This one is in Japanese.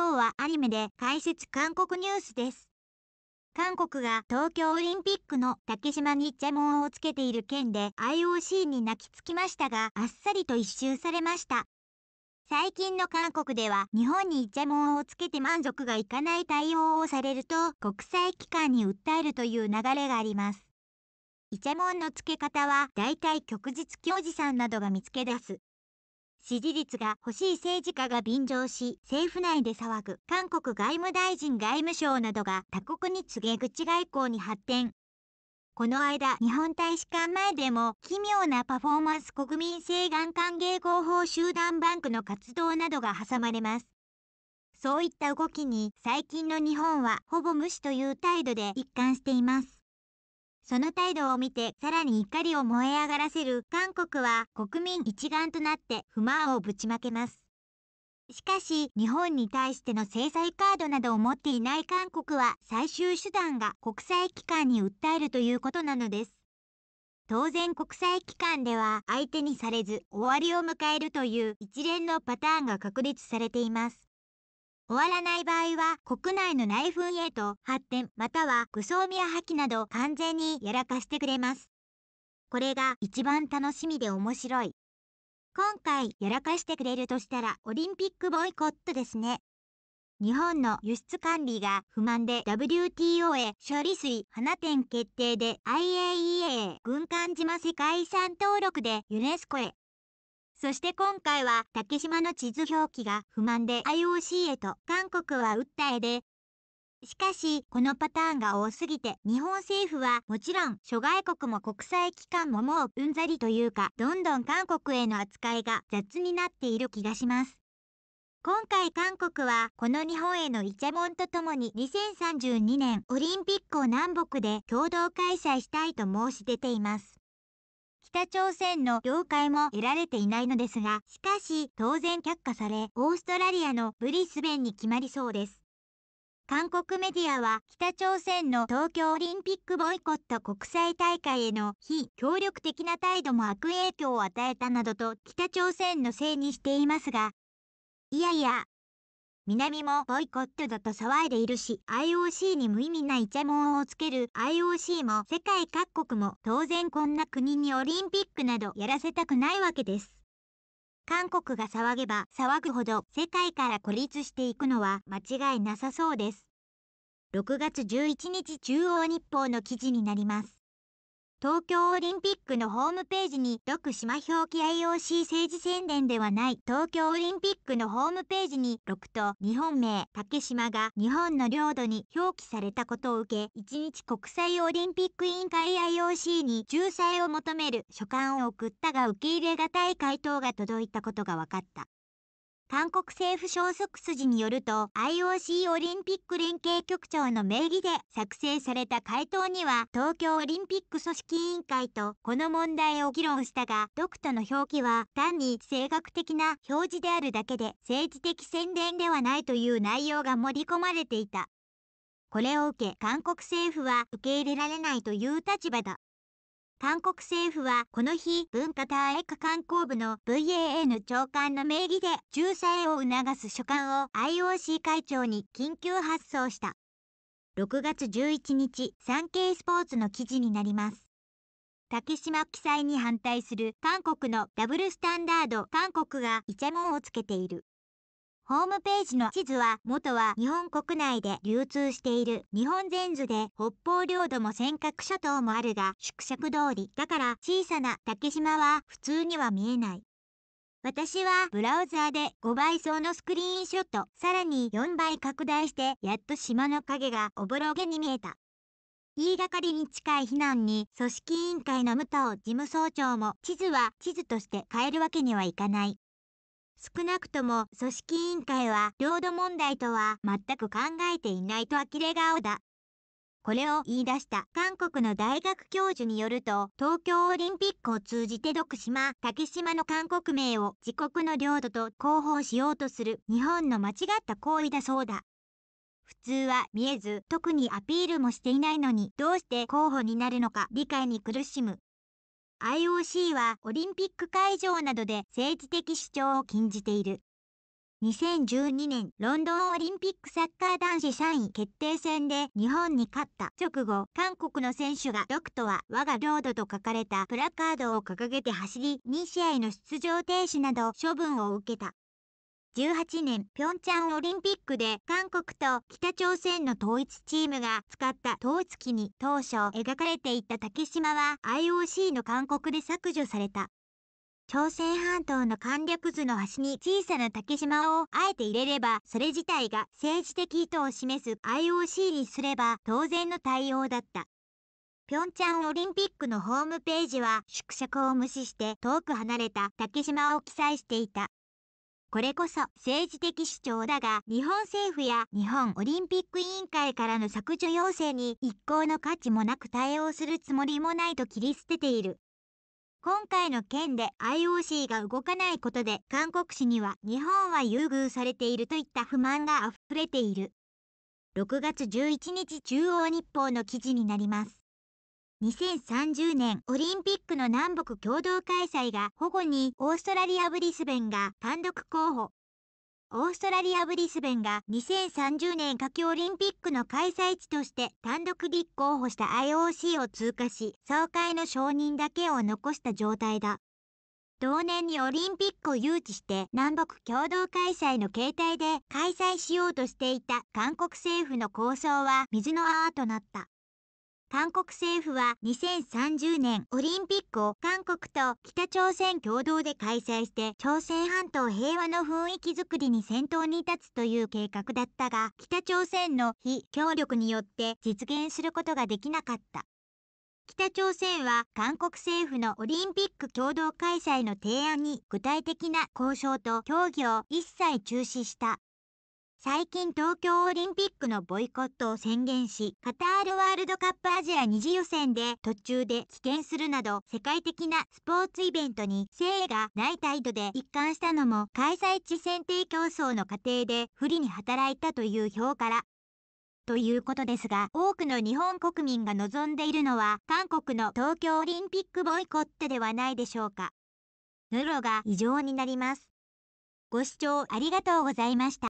今日はアニメで解説韓国ニュースです。韓国が東京オリンピックの竹島にモンをつけている件で IOC に泣きつきましたがあっさりと一周されました。最近の韓国では日本にイチャモンをつけて満足がいかない対応をされると国際機関に訴えるという流れがあります。イチャモンの付け方は大体旭日教授さんなどが見つけ出す支持率が欲しい政治家が便乗し、政府内で騒ぐ。韓国外務大臣外務省などが他国に告げ口外交に発展。この間、日本大使館前でも、奇妙なパフォーマンス国民性がん歓迎合法集団バンクの活動などが挟まれます。そういった動きに、最近の日本は、ほぼ無視という態度で一貫しています。その態度を見てさらに怒りを燃え上がらせる韓国は国民一丸となって不満をぶちまけます。しかし、日本に対しての制裁カードなどを持っていない韓国は最終手段が国際機関に訴えるということなのです。当然国際機関では相手にされず終わりを迎えるという一連のパターンが確立されています。終わらない場合は国内の内紛へと発展またはグソーミア破棄など完全にやらかしてくれます。これが一番楽しみで面白い。今回やらかしてくれるとしたらオリンピックボイコットですね。日本の輸出管理が不満で WTO へ処理水花店決定で IAEA 軍艦島世界遺産登録でユネスコへそして今回は竹島の地図表記が不満で IOC へと韓国は訴えで、しかし、このパターンが多すぎて、日本政府はもちろん、諸外国も国際機関ももううんざりというか、どんどん韓国への扱いが雑になっている気がします。今回韓国は、この日本へのイチャモンとともに2032年オリンピックを南北で共同開催したいと申し出ています。北朝鮮の了解も得られていないのですが、しかし当然却下され、オーストラリアのブリスベンに決まりそうです。韓国メディアは北朝鮮の東京オリンピックボイコット国際大会への非協力的な態度も悪影響を与えたなどと北朝鮮のせいにしていますが、いやいや、南もボイコットだと騒いでいるし、IOC に無意味なイチャモンをつける IOC も世界各国も当然こんな国にオリンピックなどやらせたくないわけです。韓国が騒げば騒ぐほど世界から孤立していくのは間違いなさそうです。6月11日中央日報の記事になります。東京オリンピックのホームページに6島表記 IOC 政治宣伝ではない東京オリンピックのホームページに6と日本名竹島が日本の領土に表記されたことを受け1日国際オリンピック委員会 IOC に仲裁を求める書簡を送ったが受け入れがたい回答が届いたことが分かった。韓国政府消息筋によると IOC オリンピック連携局長の名義で作成された回答には東京オリンピック組織委員会とこの問題を議論したがドクトの表記は単に性格的な表示であるだけで政治的宣伝ではないという内容が盛り込まれていた。これを受け韓国政府は受け入れられないという立場だ。韓国政府はこの日、文化大学観光部の VAN 長官の名義で仲裁を促す書簡を IOC 会長に緊急発送した。6月11日、産経スポーツの記事になります。竹島記載に反対する韓国のダブルスタンダード韓国がイチャモンをつけている。ホームページの地図は元は日本国内で流通している日本全図で北方領土も尖閣諸島もあるが縮尺通りだから小さな竹島は普通には見えない。私はブラウザーで5倍層のスクリーンショットさらに4倍拡大してやっと島の影がおぼろげに見えた。言いがかりに近い避難に組織委員会の武藤事務総長も地図は地図として変えるわけにはいかない。少なくとも組織委員会は領土問題とは全く考えていないと呆れ顔だ。これを言い出した韓国の大学教授によると、東京オリンピックを通じて徳島、竹島の韓国名を自国の領土と広報しようとする日本の間違った行為だそうだ。普通は見えず、特にアピールもしていないのに、どうして候補になるのか理解に苦しむ。IOC はオリンピック会場などで政治的主張を禁じている。2012年ロンドンオリンピックサッカー男子3位決定戦で日本に勝った直後、韓国の選手が独とは我が領土と書かれたプラカードを掲げて走り、2試合の出場停止など処分を受けた。2018年平昌オリンピックで韓国と北朝鮮の統一チームが使った統一機に当初描かれていた竹島は IOC の勧告で削除された。朝鮮半島の簡略図の端に小さな竹島をあえて入れれば、それ自体が政治的意図を示す IOC にすれば当然の対応だった。平昌オリンピックのホームページは縮尺を無視して遠く離れた竹島を記載していた。これこそ政治的主張だが、日本政府や日本オリンピック委員会からの削除要請に一向の価値もなく対応するつもりもないと切り捨てている。今回の件で IOC が動かないことで韓国紙には日本は優遇されているといった不満が溢れている。6月11日中央日報の記事になります。2030年オリンピックの南北共同開催が保護にオーストラリア・ブリスベンが単独候補。オーストラリア・ブリスベンが2030年夏季オリンピックの開催地として単独立候補した IOC を通過し、総会の承認だけを残した状態だ。同年にオリンピックを誘致して南北共同開催の形態で開催しようとしていた韓国政府の構想は水の泡となった。韓国政府は2030年オリンピックを韓国と北朝鮮共同で開催して朝鮮半島平和の雰囲気づくりに先頭に立つという計画だったが北朝鮮の非協力によって実現することができなかった。北朝鮮は韓国政府のオリンピック共同開催の提案に具体的な交渉と協議を一切中止した。最近東京オリンピックのボイコットを宣言し、カタールワールドカップアジア2次予選で途中で棄権するなど、世界的なスポーツイベントに誠意がない態度で一貫したのも、開催地選定競争の過程で不利に働いたという評から、ということですが、多くの日本国民が望んでいるのは、韓国の東京オリンピックボイコットではないでしょうか。ヌロが異常になります。ご視聴ありがとうございました。